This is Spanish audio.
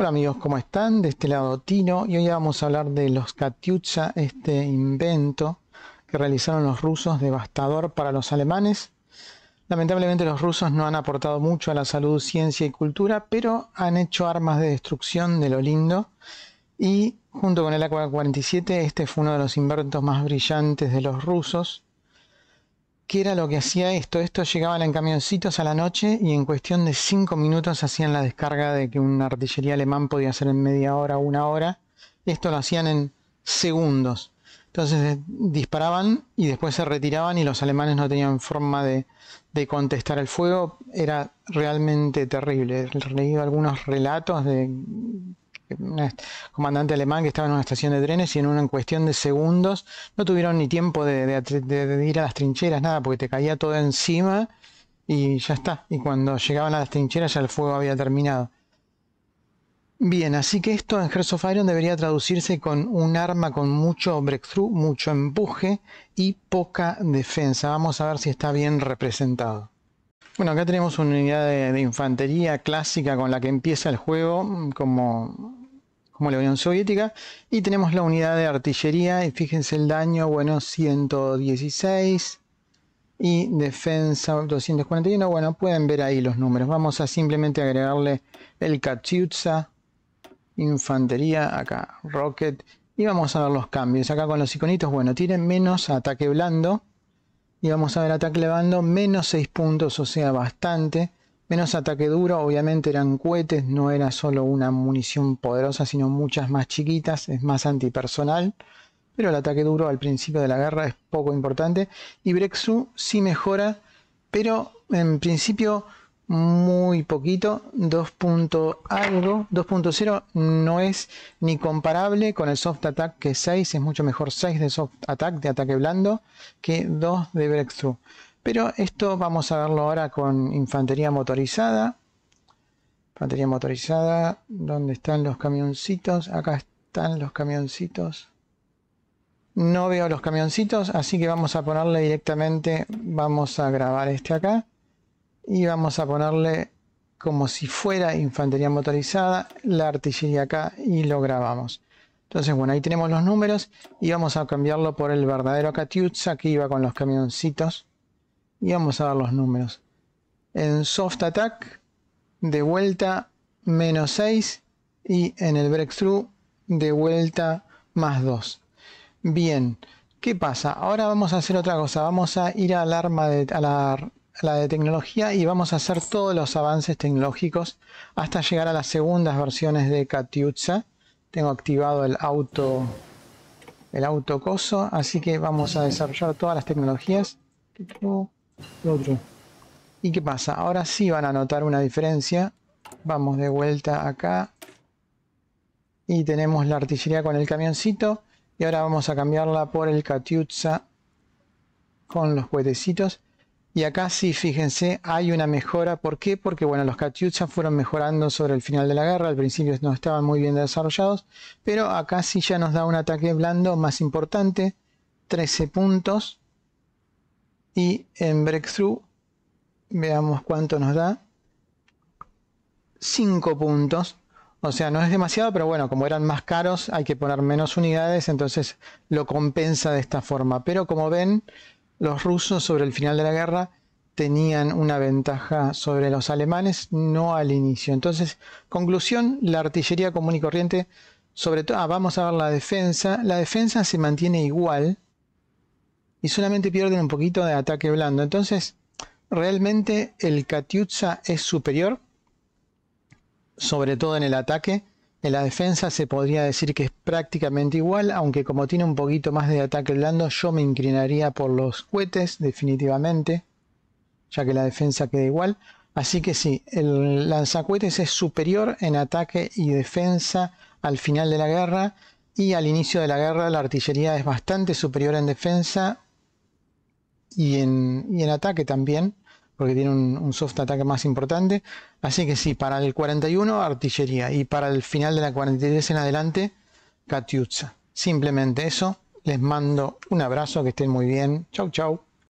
Hola amigos, ¿cómo están? De este lado Tino y hoy vamos a hablar de los Katyusha, este invento que realizaron los rusos devastador para los alemanes. Lamentablemente los rusos no han aportado mucho a la salud, ciencia y cultura, pero han hecho armas de destrucción de lo lindo y junto con el AK-47 este fue uno de los inventos más brillantes de los rusos ¿Qué era lo que hacía esto? Esto llegaban en camioncitos a la noche y en cuestión de cinco minutos hacían la descarga de que una artillería alemán podía hacer en media hora, una hora. Esto lo hacían en segundos. Entonces eh, disparaban y después se retiraban y los alemanes no tenían forma de, de contestar el fuego. Era realmente terrible. He leído algunos relatos de un comandante alemán que estaba en una estación de trenes y en una cuestión de segundos no tuvieron ni tiempo de, ir a las trincheras, nada, porque te caía todo encima y ya está. Y cuando llegaban a las trincheras ya el fuego había terminado. Bien, así que esto en Hearts of Iron debería traducirse con un arma con mucho breakthrough, mucho empuje y poca defensa. Vamos a ver si está bien representado. Bueno, acá tenemos una unidad de infantería clásica con la que empieza el juego, mm, como como la Unión Soviética. Y tenemos la unidad de artillería, y fíjense el daño, bueno, 116. Y defensa 241, bueno, pueden ver ahí los números. Vamos a simplemente agregarle el Katyutsa, infantería, acá, rocket. Y vamos a ver los cambios. Acá con los iconitos, bueno, tienen menos ataque blando. Y vamos a ver ataque levando, menos 6 puntos, o sea, bastante. Menos ataque duro, obviamente eran cohetes, no era solo una munición poderosa, sino muchas más chiquitas, es más antipersonal. Pero el ataque duro al principio de la guerra es poco importante. Y Brexu sí mejora, pero en principio muy poquito, 2. algo, 2.0 no es ni comparable con el soft attack que 6, es mucho mejor 6 de soft attack, de ataque blando, que 2 de Brexu. Pero esto vamos a verlo ahora con infantería motorizada. Infantería motorizada, ¿dónde están los camioncitos? Acá están los camioncitos. No veo los camioncitos, así que vamos a ponerle directamente, vamos a grabar este acá. Y vamos a ponerle como si fuera infantería motorizada, la artillería acá y lo grabamos. Entonces, bueno, ahí tenemos los números y vamos a cambiarlo por el verdadero Katyusha que iba con los camioncitos y vamos a ver los números. En soft attack, de vuelta menos 6 y en el breakthrough, de vuelta más 2. Bien, ¿qué pasa? Ahora vamos a hacer otra cosa. Vamos a ir al arma de, a la, de tecnología y vamos a hacer todos los avances tecnológicos hasta llegar a las segundas versiones de Katyutsa. Tengo activado el auto el autocoso, así que vamos a desarrollar todas las tecnologías. ¿Y qué pasa? Ahora sí van a notar una diferencia. Vamos de vuelta acá. Y tenemos la artillería con el camioncito. Y ahora vamos a cambiarla por el Katiutsa con los cohetecitos. Y acá sí, fíjense, hay una mejora. ¿Por qué? Porque bueno, los Katiutsa fueron mejorando sobre el final de la guerra. Al principio no estaban muy bien desarrollados. Pero acá sí ya nos da un ataque blando más importante. 13 puntos y en breakthrough, veamos cuánto nos da. 5 puntos. O sea, no es demasiado, pero bueno, como eran más caros, hay que poner menos unidades, entonces lo compensa de esta forma. Pero como ven, los rusos sobre el final de la guerra tenían una ventaja sobre los alemanes, no al inicio. Entonces, conclusión, la artillería común y corriente, sobre todo, ah, vamos a ver la defensa, la defensa se mantiene igual, y solamente pierden un poquito de ataque blando. Entonces, realmente el Katyusha es superior, sobre todo en el ataque. En la defensa se podría decir que es prácticamente igual, aunque como tiene un poquito más de ataque blando, yo me inclinaría por los cohetes, definitivamente, ya que la defensa queda igual. Así que sí, el lanzacuetes es superior en ataque y defensa al final de la guerra y al inicio de la guerra la artillería es bastante superior en defensa, y en, ataque también, porque tiene un, soft ataque más importante. Así que sí, para el 41 artillería y para el final de la 43 en adelante, katyutsa. Simplemente eso. Les mando un abrazo, que estén muy bien. Chau, chau.